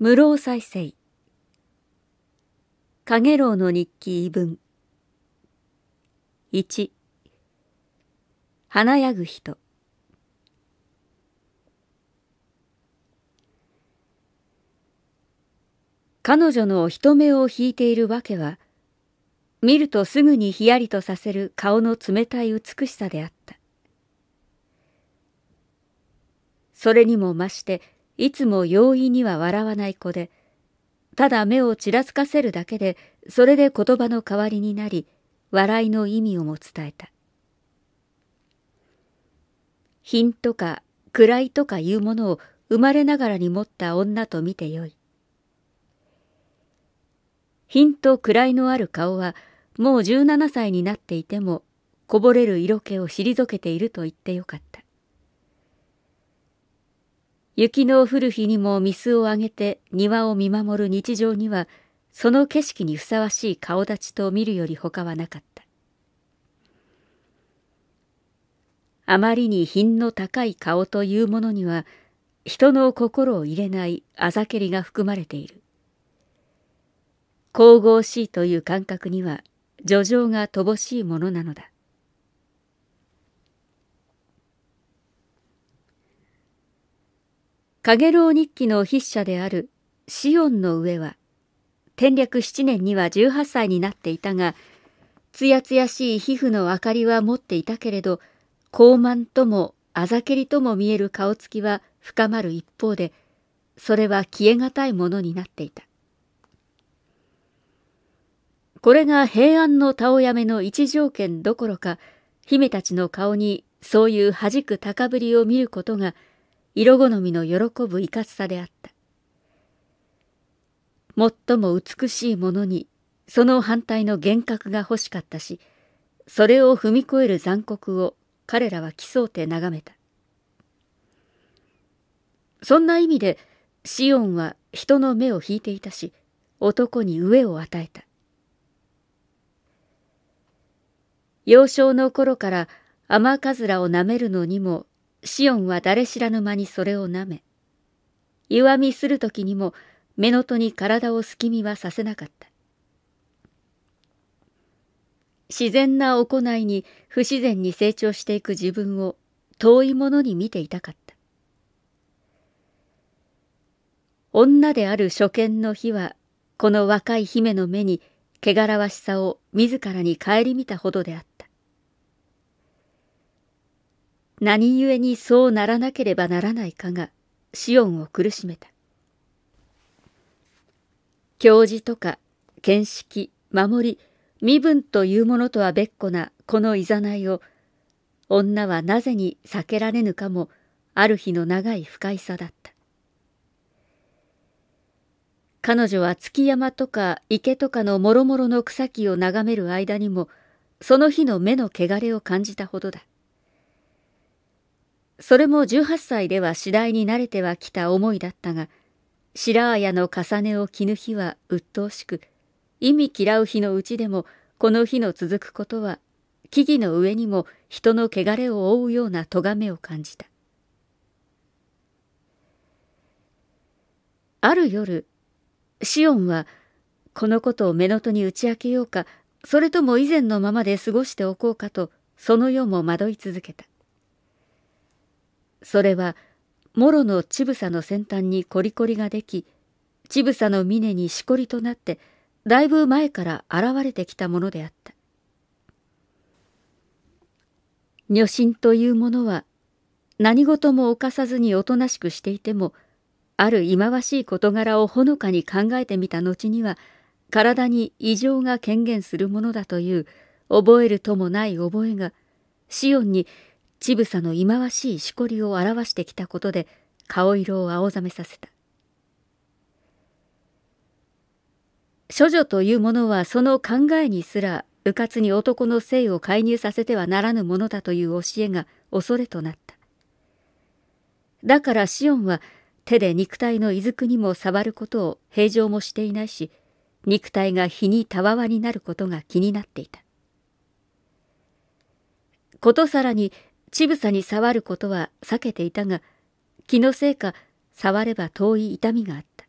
無老再生影楼の日記異文1華やぐ人彼女の人目を引いているわけは見るとすぐにひやりとさせる顔の冷たい美しさであったそれにも増していつも容易には笑わない子で、ただ目をちらつかせるだけで、それで言葉の代わりになり、笑いの意味をも伝えた。品とか位とかいうものを生まれながらに持った女と見てよい。品と位のある顔は、もう17歳になっていても、こぼれる色気を退けていると言ってよかった。雪の降る日にも水をあげて庭を見守る日常にはその景色にふさわしい顔立ちと見るより他はなかったあまりに品の高い顔というものには人の心を入れないあざけりが含まれている神々しいという感覚には叙情が乏しいものなのだ影楼日記の筆者であるシオンの上は、天略7年には18歳になっていたが、つやつやしい皮膚の明かりは持っていたけれど、高慢ともあざけりとも見える顔つきは深まる一方で、それは消え難いものになっていた。これが平安のたおやめの一条件どころか、姫たちの顔にそういう弾く高ぶりを見ることが色好みの喜ぶいかつさであった。最も美しいものにその反対の幻覚が欲しかったし、それを踏み越える残酷を彼らは競うて眺めた。そんな意味で、シオンは人の目を引いていたし、男に飢えを与えた。幼少の頃から雨かずらをなめるのにもシオンは誰知らぬ間にそれをなめ、弱みする時にも目の戸に体をすきみはさせなかった。自然な行いに不自然に成長していく自分を遠いものに見ていたかった。女である初見の日は、この若い姫の目に、汚らわしさを自らに顧みたほどであった何故にそうならなければならないかがシオンを苦しめた。教授とか見識、守り、身分というものとは別個なこのいざないを女はなぜに避けられぬかもある日の長い不快さだった。彼女は築山とか池とかのもろもろの草木を眺める間にもその日の目の汚れを感じたほどだ。それも18歳では次第に慣れてはきた思いだったが白綾の重ねを着ぬ日は鬱陶しく意味嫌う日のうちでもこの日の続くことは木々の上にも人の汚れを覆うような咎めを感じたある夜シオンはこのことを乳母に打ち明けようかそれとも以前のままで過ごしておこうかとその世も惑い続けたそれはもろの乳房の先端にコリコリができ乳房の峰にしこりとなってだいぶ前から現れてきたものであった女神というものは何事も犯さずにおとなしくしていてもある忌まわしい事柄をほのかに考えてみた後には体に異常が権限するものだという覚えるともない覚えがシオンにちぶさの忌まわしいしこりを表してきたことで顔色を青ざめさせた処女というものはその考えにすらうかつに男の性を介入させてはならぬものだという教えが恐れとなっただからシオンは手で肉体のいずくにも触ることを平常もしていないし肉体が日にたわわになることが気になっていたことさらにちぶさに触ることは避けていたが、気のせいか触れば遠い痛みがあった。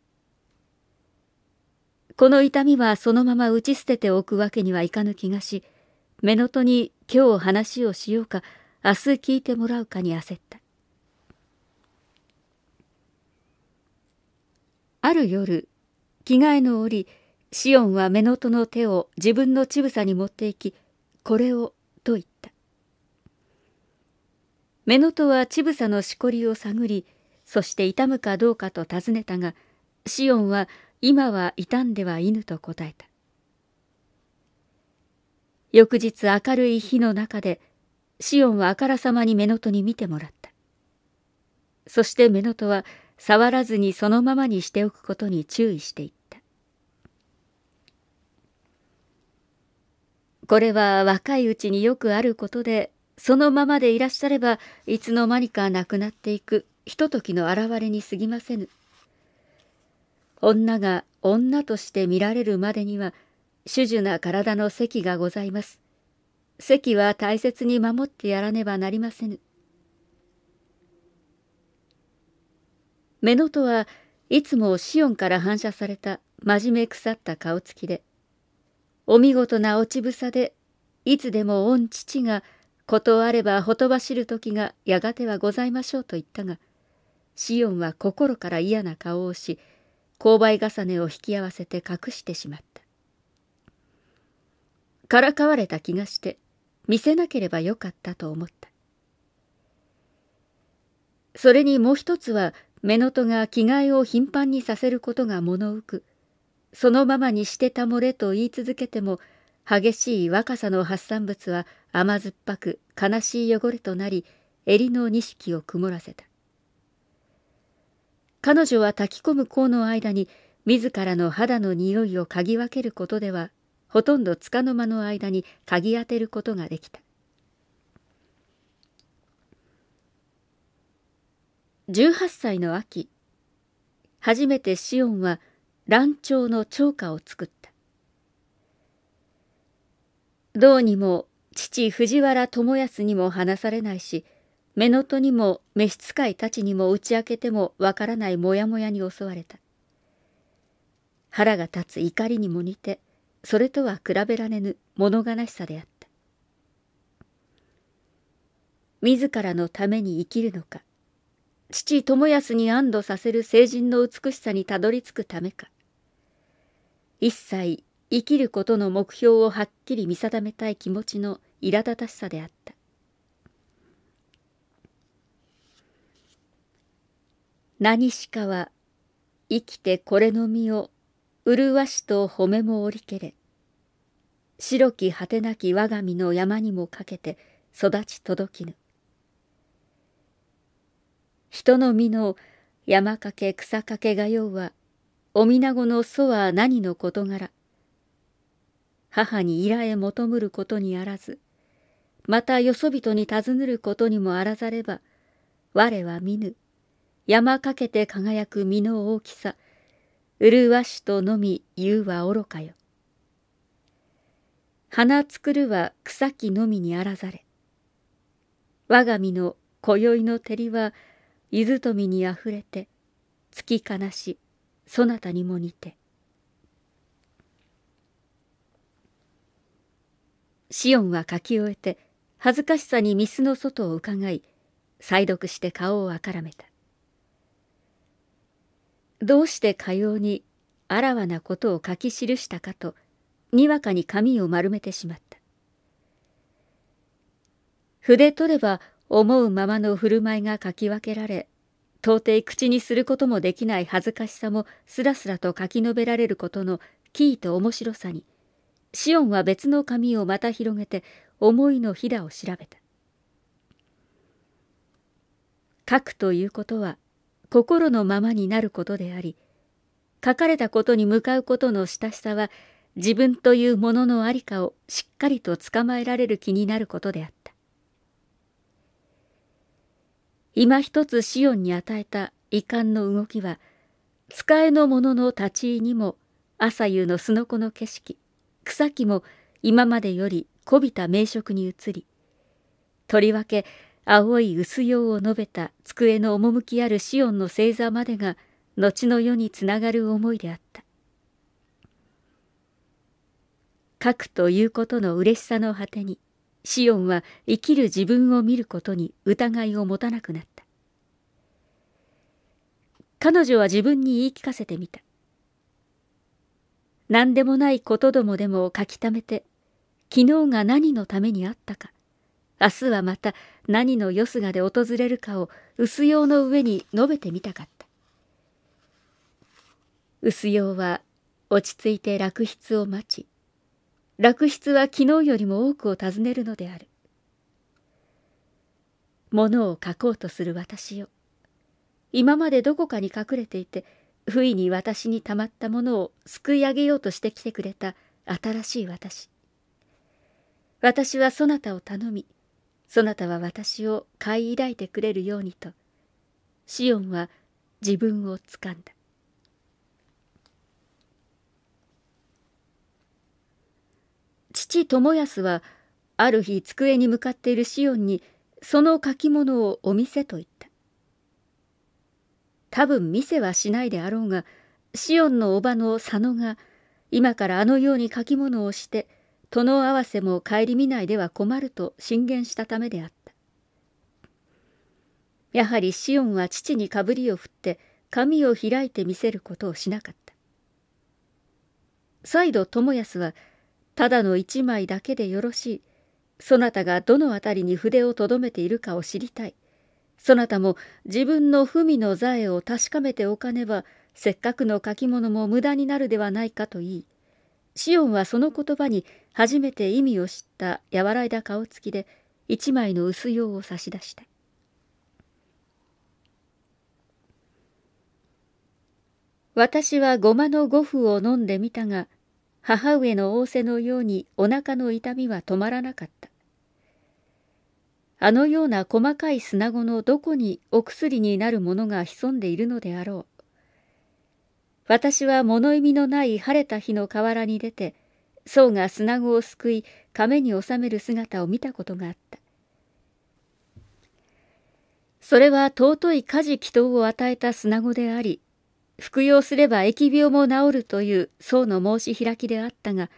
この痛みはそのまま打ち捨てておくわけにはいかぬ気がし、目のとに今日話をしようか、明日聞いてもらうかに焦った。ある夜、着替えの折、シオンは目のとの手を自分の乳房に持っていき、これを目のとは乳房のしこりを探りそして痛むかどうかと尋ねたがシオンは今は傷んではいぬと答えた翌日明るい日の中でシオンはあからさまに目のとに見てもらったそして目のとは触らずにそのままにしておくことに注意していったこれは若いうちによくあることでそのままでいらっしゃればいつの間にかなくなっていくひとときの現れにすぎませぬ女が女として見られるまでには主樹な体の席がございます席は大切に守ってやらねばなりませぬ目のとはいつもシオンから反射された真面目腐った顔つきでお見事な落ちぶさでいつでも御父が「ことあればほとばしる時がやがてはございましょうと言ったが、シオンは心から嫌な顔をし、勾配重ねを引き合わせて隠してしまった。からかわれた気がして、見せなければよかったと思った。それにもう一つは、目のが着替えを頻繁にさせることが物浮く、そのままにしてたもれと言い続けても、激しい若さの発散物は甘酸っぱく悲しい汚れとなり襟の錦を曇らせた彼女は炊き込む甲の間に自らの肌の匂いを嗅ぎ分けることではほとんどつかの間の間に嗅ぎ当てることができた18歳の秋初めてシオンは蘭鳥の鳥歌を作ったどうにも父藤原友康にも話されないし乳母にも召使いたちにも打ち明けてもわからないモヤモヤに襲われた腹が立つ怒りにも似てそれとは比べられぬ物悲しさであった自らのために生きるのか父友康に安堵させる成人の美しさにたどり着くためか一切生きることの目標をはっきり見定めたい気持ちの苛立たしさであった何しかは生きてこれの身を麗しと褒めも折りけれ白き果てなき我が身の山にもかけて育ち届きぬ人の身の山かけ草かけがようはおみなごの祖は何の事柄母に依頼求むることにあらず、またよそ人に尋ねることにもあらざれば、我は見ぬ、山かけて輝く身の大きさ、麗しとのみ言うは愚かよ。花作るは草木のみにあらざれ。我が身の今宵の照りは、伊豆富にあふれて、月悲し、そなたにも似て。シオンは書き終えて恥ずかしさにミスの外をうかがい再読して顔をあからめたどうしてかようにあらわなことを書き記したかとにわかに髪を丸めてしまった筆取れば思うままの振る舞いが書き分けられ到底口にすることもできない恥ずかしさもすらすらと書き述べられることのキーと面白さにシオンは別の紙をまた広げて思いのひだを調べた書くということは心のままになることであり書かれたことに向かうことの親しさは自分というものの在りかをしっかりと捕まえられる気になることであった今一つシオンに与えた遺憾の動きは使えの者の立ち居にも朝夕のすのこの景色草木も今までよりこびた名色に移りとりわけ青い薄葉を述べた机の趣あるシオンの星座までが後の世につながる思いであった書くということの嬉しさの果てにシオンは生きる自分を見ることに疑いを持たなくなった彼女は自分に言い聞かせてみた何でもないことどもでも書き溜めて、昨日が何のためにあったか、明日はまた何のよすがで訪れるかを薄用の上に述べてみたかった。薄用は落ち着いて落筆を待ち、落筆は昨日よりも多くを尋ねるのである。ものを書こうとする私よ。今までどこかに隠れていて、不意に私にたまったものをすくい上げようとしてきてくれた新しい私。私はそなたを頼み、そなたは私を買い抱いてくれるようにと、シオンは自分をつかんだ。父友康はある日机に向かっているシオンにその書き物をお見せと言った。多分見せはしないであろうがシオンの叔母の佐野が今からあのように書き物をして殿合わせも顧みないでは困ると進言したためであったやはりシオンは父にかぶりを振って紙を開いて見せることをしなかった再度友康はただの一枚だけでよろしいそなたがどの辺りに筆をとどめているかを知りたいそなたも自分の文の財を確かめておかねばせっかくの書き物も無駄になるではないかと言いシオンはその言葉に初めて意味を知った和らいだ顔つきで一枚の薄うを差し出した私はごまの五符を飲んでみたが母上の仰せのようにお腹の痛みは止まらなかったあのような細かい砂子のどこにお薬になるものが潜んでいるのであろう。私は物意味のない晴れた日の河原に出て、僧が砂子をすくい、亀に収める姿を見たことがあった。それは尊い家事祈祷を与えた砂子であり、服用すれば疫病も治るという僧の申し開きであったが、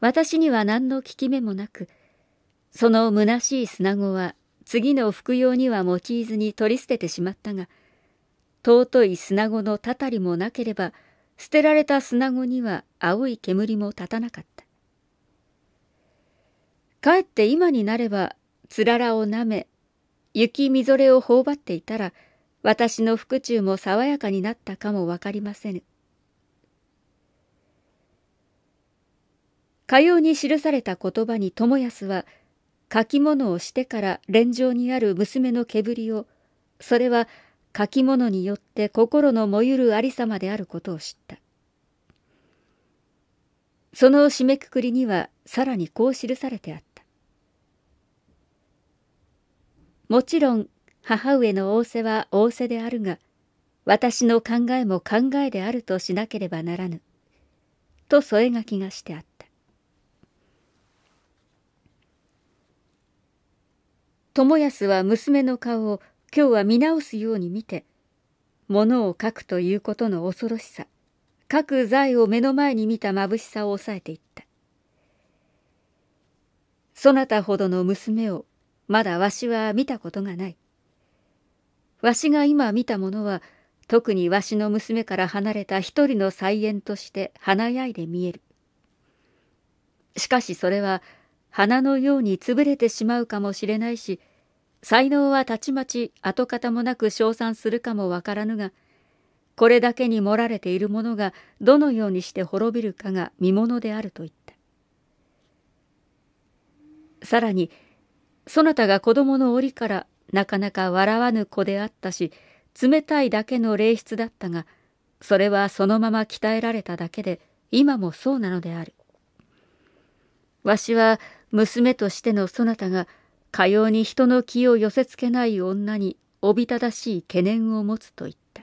私には何の効き目もなく、その虚しい砂子は次の服用には用いずに取り捨ててしまったが尊い砂子のたたりもなければ捨てられた砂子には青い煙も立たなかったかえって今になればつららをなめ雪みぞれを頬張っていたら私の腹中も爽やかになったかも分かりませぬかように記された言葉に友康は「書き物をしてから連城にある娘の煙りをそれは書き物によって心のもゆるありさまであることを知ったその締めくくりにはさらにこう記されてあったもちろん母上の仰せは仰せであるが私の考えも考えであるとしなければならぬと添え書きがしてあった友康は娘の顔を今日は見直すように見て、物を書くということの恐ろしさ、書く財を目の前に見た眩しさを抑えていった。そなたほどの娘をまだわしは見たことがない。わしが今見たものは、特にわしの娘から離れた一人の菜園として華やいで見える。しかしそれは花のように潰れてしまうかもしれないし、才能はたちまち跡形もなく称賛するかもわからぬがこれだけに盛られているものがどのようにして滅びるかが見ものであると言ったさらにそなたが子供の折からなかなか笑わぬ子であったし冷たいだけの霊質だったがそれはそのまま鍛えられただけで今もそうなのであるわしは娘としてのそなたがかように人の気を寄せつけない女におびただしい懸念を持つと言った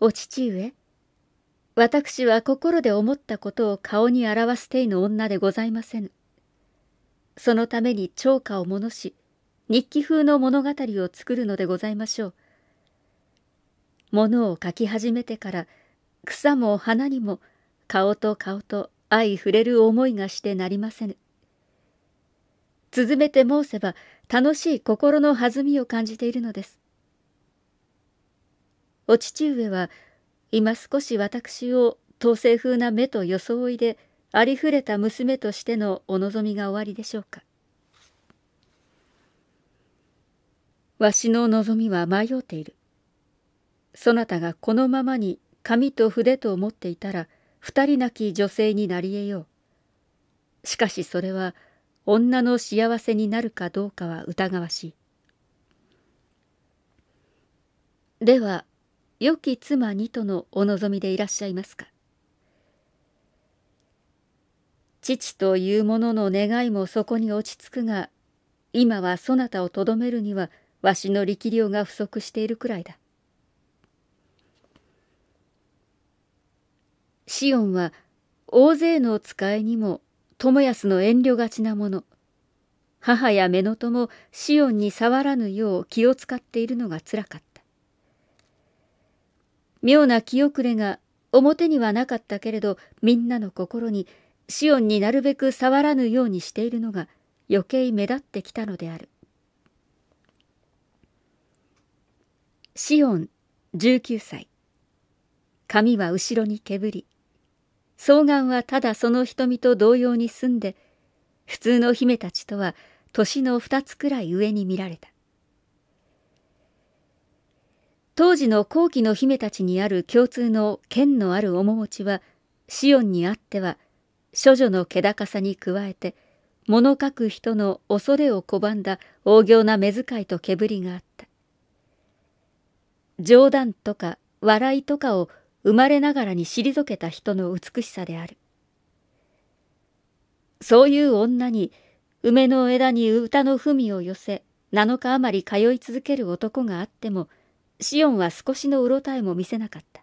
お父上私は心で思ったことを顔に表すていの女でございませぬそのために超歌をものし日記風の物語を作るのでございましょう物を書き始めてから草も花にも顔と顔と相触れる思いがしてなりませぬ。続めて申せば楽しい心の弾みを感じているのです。お父上は今少し私を統制風な目と装いでありふれた娘としてのお望みがおありでしょうか。わしの望みは迷うている。そなたがこのままに紙と筆と思っていたら二人なき女性になり得よう。しかしそれは女の幸せになるかどうかは疑わしい。では、良き妻にとのお望みでいらっしゃいますか。父というものの願いもそこに落ち着くが、今はそなたをとどめるには、わしの力量が不足しているくらいだ。シオンは大勢の使いにも友康の遠慮がちなもの母や目のもシオンに触らぬよう気を使っているのがつらかった妙な気遅れが表にはなかったけれどみんなの心にシオンになるべく触らぬようにしているのが余計目立ってきたのであるシオン19歳髪は後ろにけぶり双眼はただその瞳と同様に住んで、普通の姫たちとは年の二つくらい上に見られた。当時の後期の姫たちにある共通の剣のある面持ちは、シオンにあっては、処女の気高さに加えて、物書く人の恐れを拒んだ横行な目遣いとけぶりがあった。冗談とか笑いとかを生まれながらに退けた人の美しさである。そういう女に、梅の枝に歌の文を寄せ、7日余り通い続ける男があっても、シオンは少しのうろたえも見せなかった。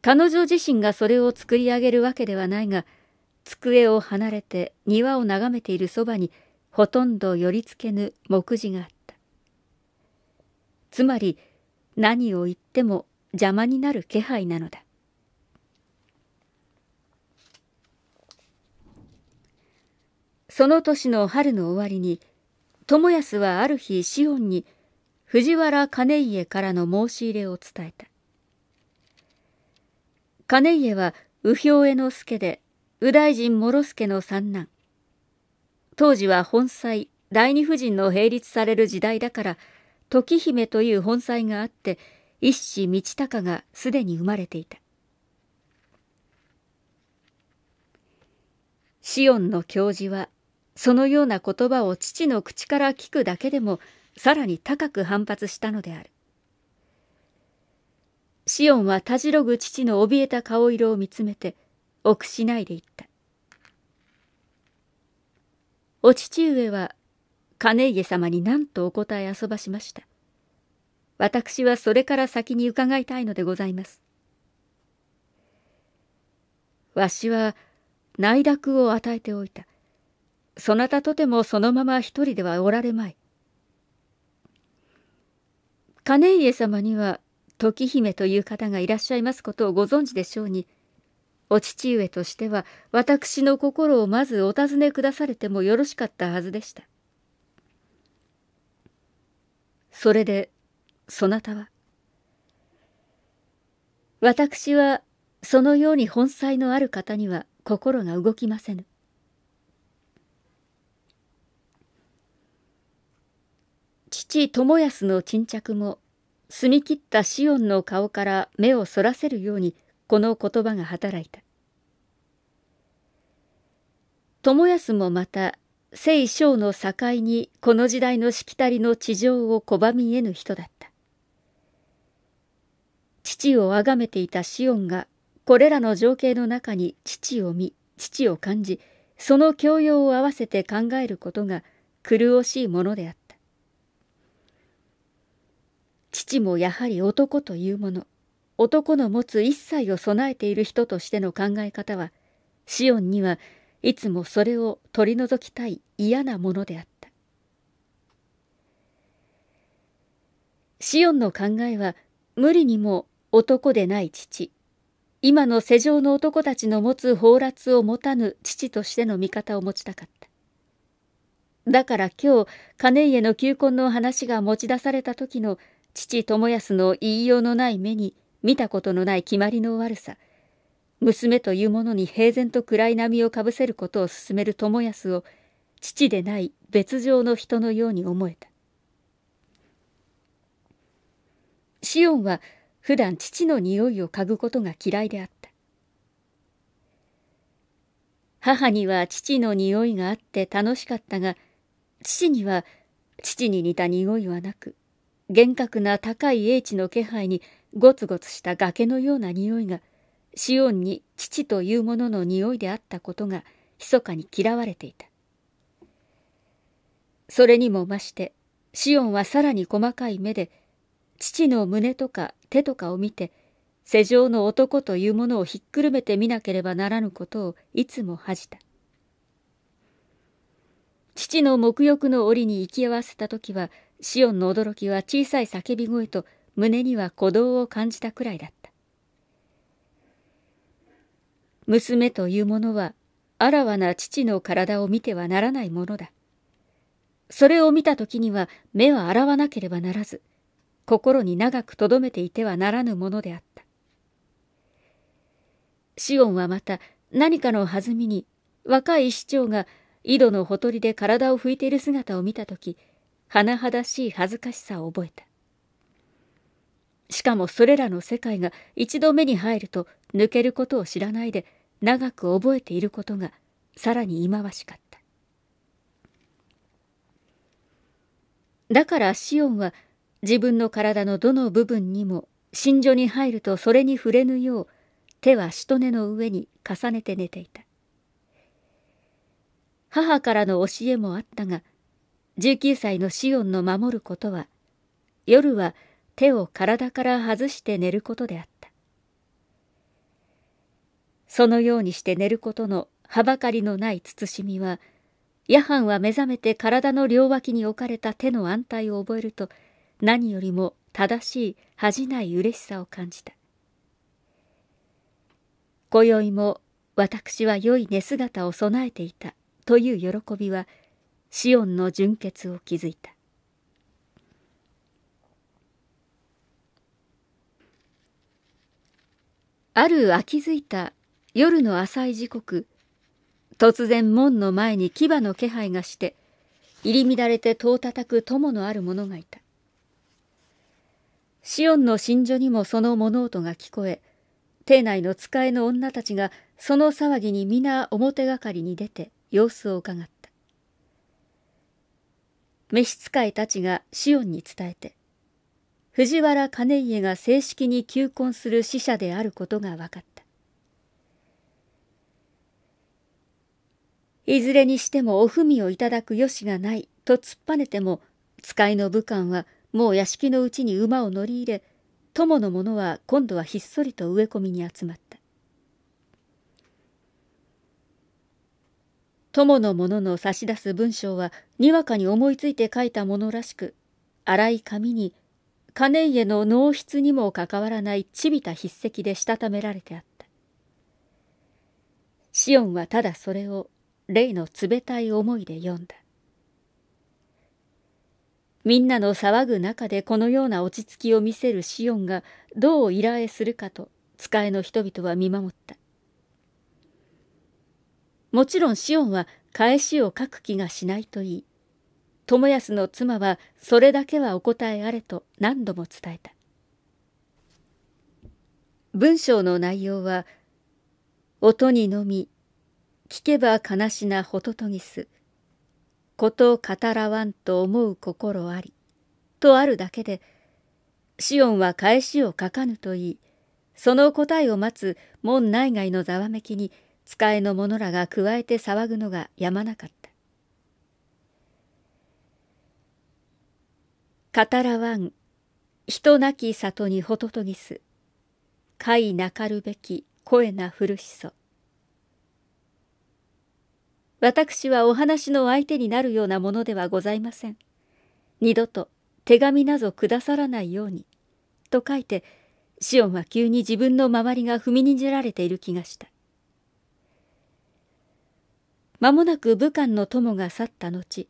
彼女自身がそれを作り上げるわけではないが、机を離れて庭を眺めているそばに、ほとんど寄りつけぬ目次があった。つまり、何を言っても邪魔になる気配なのだその年の春の終わりに友康はある日シオンに藤原兼家からの申し入れを伝えた兼家は右兵衛之助で右大臣諸助の三男当時は本妻第二夫人の並立される時代だから時姫という本妻があって一子道隆がすでに生まれていたシオンの教授はそのような言葉を父の口から聞くだけでもさらに高く反発したのであるシオンはたじろぐ父の怯えた顔色を見つめて臆しないで言ったお父上は金家様に何とお答え遊ばしました私はそれから先に伺いたいのでございます。わしは内諾を与えておいた。そなたとてもそのまま一人ではおられまい。金家様には時姫という方がいらっしゃいますことをご存知でしょうに、お父上としては私の心をまずお尋ねくだされてもよろしかったはずでした。それでそなたは私はそのように本妻のある方には心が動きませぬ。父友康の沈着も澄み切った紫苑の顔から目をそらせるようにこの言葉が働いた。友康もまた聖将の境にこの時代のしきたりの地上を拒み得ぬ人だった。父をあがめていたシオンがこれらの情景の中に父を見父を感じその教養を合わせて考えることが狂おしいものであった父もやはり男というもの男の持つ一切を備えている人としての考え方はシオンにはいつもそれを取り除きたい嫌なものであったシオンの考えは無理にも男でない父今の世上の男たちの持つ放律を持たぬ父としての味方を持ちたかっただから今日金家の求婚の話が持ち出された時の父友康の言いようのない目に見たことのない決まりの悪さ娘というものに平然と暗い波をかぶせることを勧める友康を父でない別状の人のように思えた。シオンは普段父の匂いを嗅ぐことが嫌いであった母には父の匂いがあって楽しかったが父には父に似た匂いはなく厳格な高い英知の気配にゴツゴツした崖のような匂いがシオンに父というものの匂いであったことが密かに嫌われていたそれにもましてシオンはさらに細かい目で父の胸とか手とかを見て世上の男というものをひっくるめてみなければならぬことをいつも恥じた父の沐浴の檻に行き合わせた時はシオンの驚きは小さい叫び声と胸には鼓動を感じたくらいだった娘というものはあらわな父の体を見てはならないものだそれを見た時には目は洗わなければならず心に長く留めていてはならぬものであった。シオンはまた何かの弾みに若い市長が井戸のほとりで体を拭いている姿を見た時甚だしい恥ずかしさを覚えたしかもそれらの世界が一度目に入ると抜けることを知らないで長く覚えていることがさらに忌まわしかっただからシオンは自分の体のどの部分にも真珠に入るとそれに触れぬよう手はしとねの上に重ねて寝ていた母からの教えもあったが19歳のシオンの守ることは夜は手を体から外して寝ることであったそのようにして寝ることのはばかりのない慎みは夜半は目覚めて体の両脇に置かれた手の安泰を覚えると何よりも正しい恥じない嬉しさを感じた今宵も私は良い寝姿を備えていたという喜びはシオンの純潔を築いたある秋づいた夜の浅い時刻突然門の前に牙の気配がして入り乱れて戸を叩く友のある者がいたシオンの真珠にもその物音が聞こえ、邸内の使いの女たちがその騒ぎに皆表がかりに出て様子を伺った。召使いたちがシオンに伝えて、藤原兼家が正式に求婚する使者であることが分かった。いずれにしてもお文をいただく余しがないと突っぱねても、使いの武官はもう屋敷のうちに馬を乗り入れ友の者は今度はひっそりと植え込みに集まった友の者の差し出す文章はにわかに思いついて書いたものらしく荒い紙に金家の納筆にもかかわらないちびた筆跡でしたためられてあったシオンはただそれを例の冷たい思いで読んだみんなの騒ぐ中でこのような落ち着きを見せるシオンがどう依頼するかと使いの人々は見守ったもちろんシオンは返しを書く気がしないといい友康の妻はそれだけはお答えあれと何度も伝えた文章の内容は「音にのみ聞けば悲しなホトトギス」こと語らわんと思う心あり、とあるだけで、シオンは返しを書かぬといい、その答えを待つ門内外のざわめきに使えの者らが加えて騒ぐのがやまなかった。語らわん、人なき里にほととぎす、かいなかるべき声なふるしそ。私はお話の相手になるようなものではございません。二度と手紙なぞくださらないように」と書いてシオンは急に自分の周りが踏みにじられている気がした間もなく武漢の友が去った後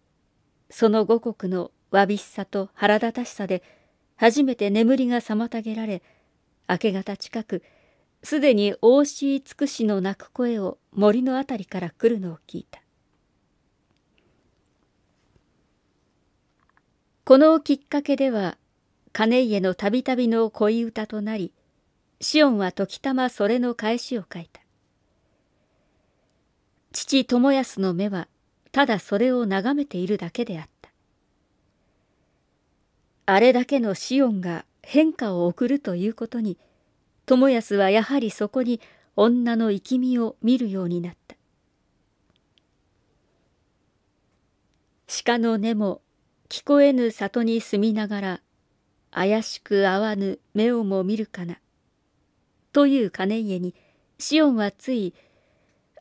その五国のわびしさと腹立たしさで初めて眠りが妨げられ明け方近くすでに大しいつくしの鳴く声を森の辺りから来るのを聞いたこのきっかけでは金家のたびたびの恋歌となりシオンは時たまそれの返しを書いた父友康の目はただそれを眺めているだけであったあれだけのシオンが変化を送るということに友康はやはりそこに女の生き身を見るようになった鹿の根も聞こえぬ里に住みながら怪しく会わぬ目をも見るかな。という金家にシオンはつい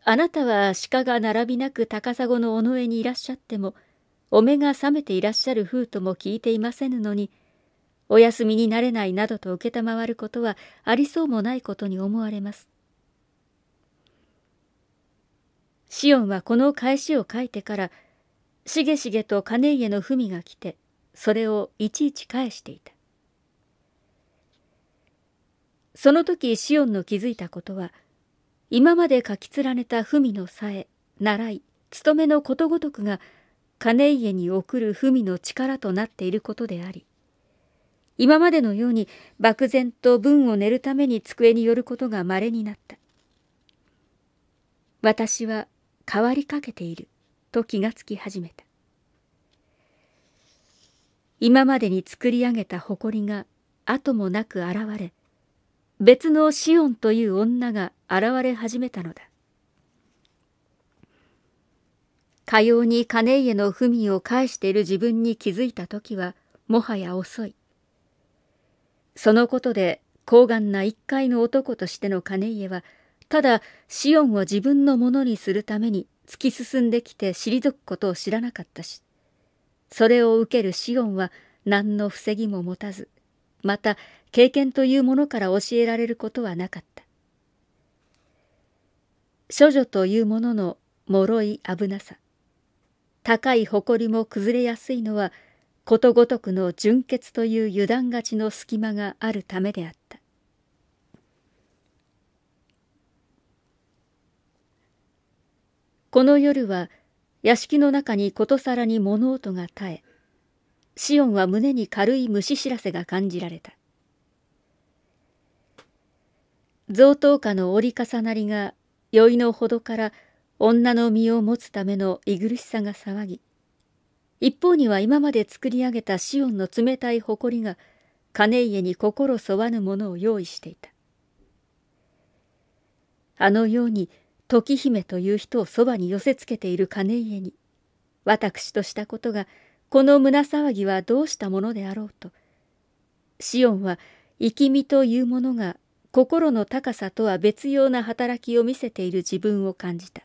あなたは鹿が並びなく高砂の尾上にいらっしゃってもお目が覚めていらっしゃる風とも聞いていませぬのにお休みになれないなどと承ることはありそうもないことに思われます。シオンはこの返しを書いてからしげしげと金家の文が来てそれをいちいち返していたその時シオンの気づいたことは今まで書き連ねた文のさえ習い勤めのことごとくが金家に送る文の力となっていることであり今までのように漠然と文を練るために机に寄ることがまれになった私は変わりかけていると気がつき始めた今までに作り上げた誇りが後もなく現れ別のシオンという女が現れ始めたのだかように金家の文を返している自分に気づいた時はもはや遅いそのことで高顔な一介の男としての金家はただシオンを自分のものにするために突き進んできて退くことを知らなかったしそれを受けるシオンは何の防ぎも持たずまた経験というものから教えられることはなかった処女というものの脆い危なさ高い誇りも崩れやすいのはことごとくの純潔という油断がちの隙間があるためであったこの夜は屋敷の中にことさらに物音が絶えシオンは胸に軽い虫知らせが感じられた贈答歌の折り重なりが宵のほどから女の身を持つためのいぐるしさが騒ぎ一方には今まで作り上げたシオンの冷たい誇りが金家に心そわぬものを用意していたあのように時姫という人をそばに寄せつけている金家に私としたことがこの胸騒ぎはどうしたものであろうとシオンは生き身というものが心の高さとは別様な働きを見せている自分を感じた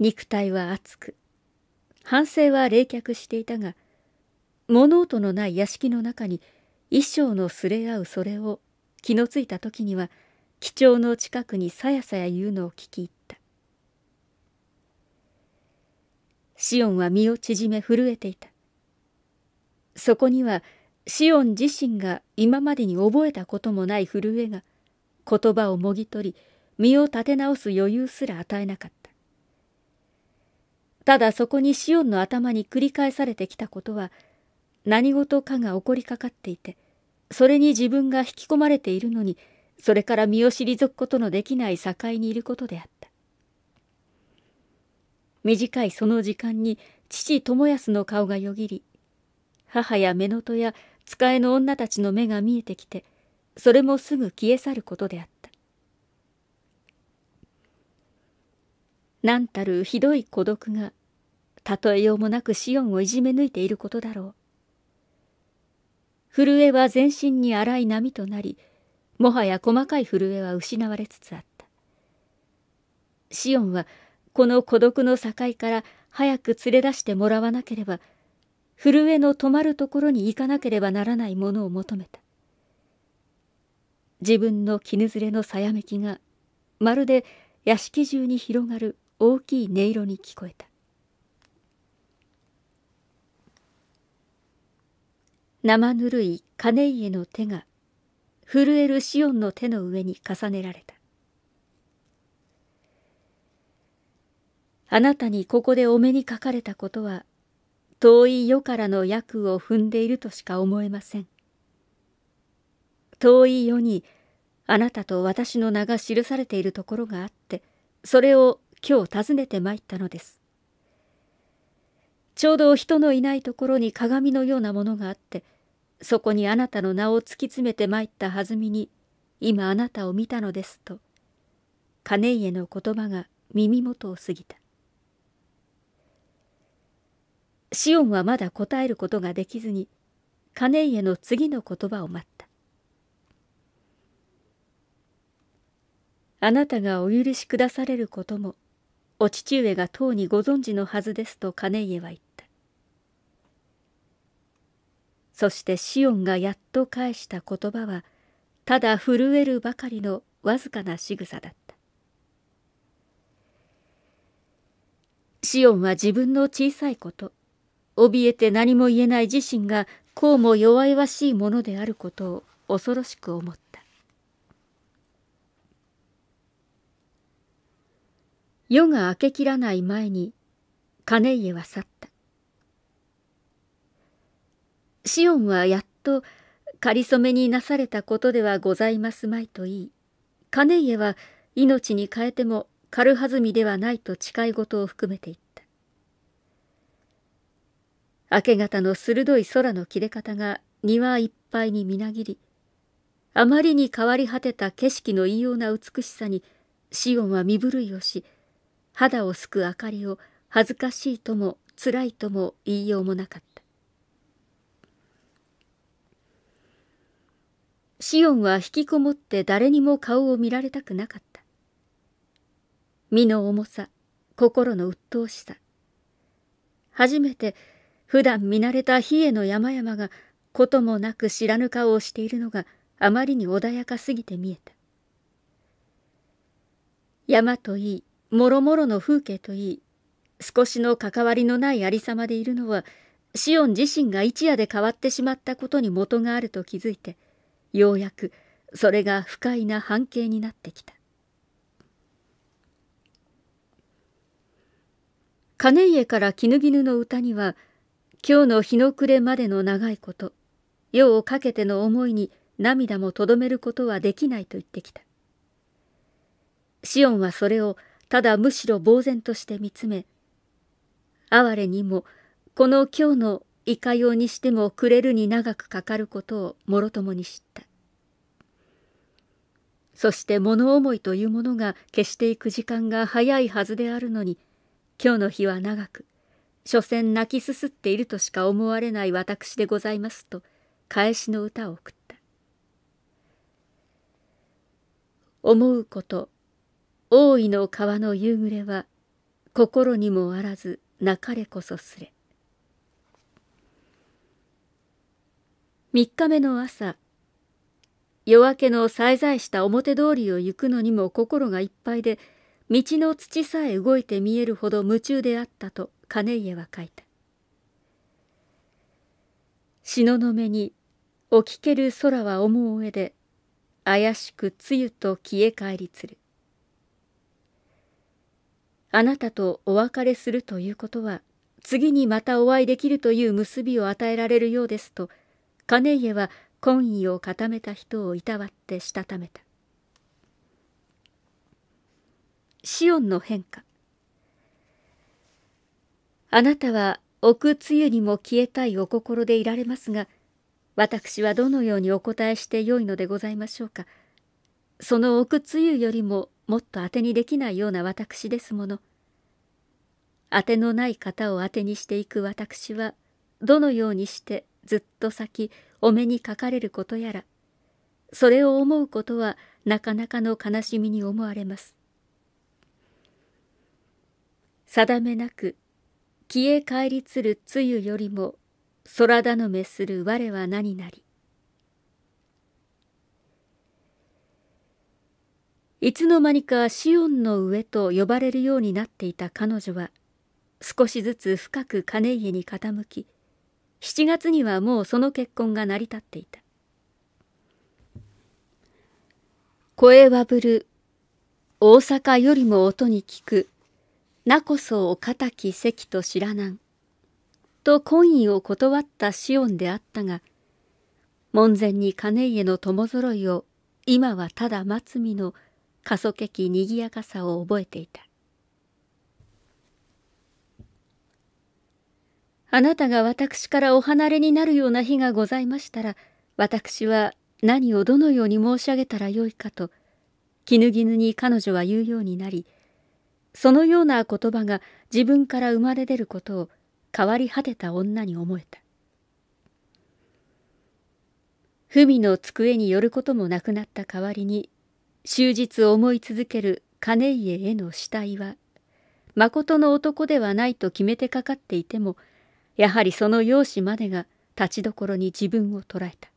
肉体は熱く反省は冷却していたが物音のない屋敷の中に衣装のすれ合うそれを気のついた時には貴重の近くにさやさや言うのを聞き入ったシオンは身を縮め震えていたそこにはシオン自身が今までに覚えたこともない震えが言葉をもぎ取り身を立て直す余裕すら与えなかったただそこにシオンの頭に繰り返されてきたことは何事かが起こりかかっていてそれに自分が引き込まれているのにそれから身を退くことのできない境にいることであった短いその時間に父友康の顔がよぎり母や乳母や使えの女たちの目が見えてきてそれもすぐ消え去ることであった何たるひどい孤独が例えようもなくシオンをいじめ抜いていることだろう震えは全身に荒い波となりもはや細かい震えは失われつつあったシオンはこの孤独の境から早く連れ出してもらわなければ震えの止まるところに行かなければならないものを求めた自分の絹ずれのさやめきがまるで屋敷中に広がる大きい音色に聞こえた生ぬるい金家の手が震えるシオンの手の上に重ねられた。あなたにここでお目にかかれたことは、遠い世からの役を踏んでいるとしか思えません。遠い世にあなたと私の名が記されているところがあって、それを今日訪ねて参ったのです。ちょうど人のいないところに鏡のようなものがあって、そこにあなたの名を突き詰めて参ったはずみに、今あなたを見たのですと、金家の言葉が耳元を過ぎた。シオンはまだ答えることができずに、金家の次の言葉を待った。あなたがお許しくだされることも、お父上がとうにご存知のはずですと金家は言ったそしてシオンがやっと返した言葉はただ震えるばかりのわずかな仕草だったシオンは自分の小さいこと怯えて何も言えない自身がこうも弱々しいものであることを恐ろしく思った夜が明けきらない前に金家は去ったシオンはやっと、かりそめになされたことではございますまいと言い、金家は命に代えても軽はずみではないと誓い事を含めていった。明け方の鋭い空の切れ方が庭いっぱいにみなぎり、あまりに変わり果てた景色の異様な美しさに、シオンは身震いをし、肌をすく明かりを恥ずかしいとも辛いとも言いようもなかった。シオンは引きこもって誰にも顔を見られたくなかった。身の重さ、心の鬱陶しさ。初めて普段見慣れた比叡の山々がこともなく知らぬ顔をしているのがあまりに穏やかすぎて見えた。山といい、もろもろの風景といい、少しの関わりのないありさまでいるのは、シオン自身が一夜で変わってしまったことに元があると気づいて、ようやくそれが不快な半径になってきた金家から絹絹の歌には今日の日の暮れまでの長いこと夜をかけての思いに涙もとどめることはできないと言ってきたシオンはそれをただむしろ呆然として見つめ哀れにもこの今日のいかようにしてもくれるに長くかかることをもろともに知ったそして物思いというものが消していく時間が早いはずであるのに今日の日は長く所詮泣きすすっているとしか思われない私でございますと返しの歌を送った思うこと大井の川の夕暮れは心にもあらず泣かれこそすれ3日目の朝夜明けのざいした表通りを行くのにも心がいっぱいで道の土さえ動いて見えるほど夢中であったと金家は書いた東雲に起きける空は思う上で怪しく露と消え帰りつるあなたとお別れするということは次にまたお会いできるという結びを与えられるようですと金家は懇意を固めた人をいたわってしたためたシオンの変化あなたは奥つゆにも消えたいお心でいられますが私はどのようにお答えしてよいのでございましょうかその奥つゆよりももっと当てにできないような私ですもの当てのない方を当てにしていく私はどのようにしてずっと先お目にかかれることやらそれを思うことはなかなかの悲しみに思われます定めなく消え帰りつる露よりも空頼めする我は何なりいつの間にかシオンの上と呼ばれるようになっていた彼女は少しずつ深く金家に傾き7月にはもうその結婚が成り立っていた声はぶる大阪よりも音に聞くなこそを敵きと知らなんと懇意を断ったシ音であったが門前に金家の友ぞろいを今はただ待つ身の過疎的にぎやかさを覚えていたあなたが私からお離れになるような日がございましたら、私は何をどのように申し上げたらよいかと、絹絹に彼女は言うようになり、そのような言葉が自分から生まれ出ることを変わり果てた女に思えた。文の机に寄ることもなくなった代わりに、終日思い続ける金家への死体は、まことの男ではないと決めてかかっていても、やはりその容姿までが立ちどころに自分を捉えた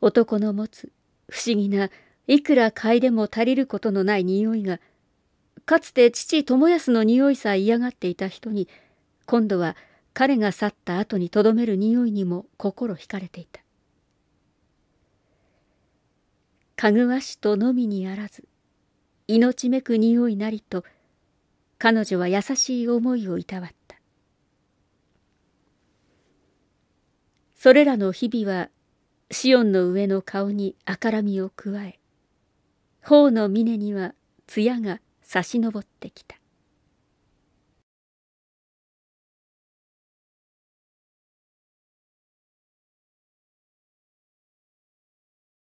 男の持つ不思議ないくら嗅いでも足りることのない匂いがかつて父友康の匂いさえ嫌がっていた人に今度は彼が去った後にとどめる匂いにも心惹かれていたかぐわしとのみにあらず命めく匂いなりと彼女は優しい思いをいたわったそれらの日々はシオンの上の顔に明らみを加え頬の峰には艶が差し上ってきた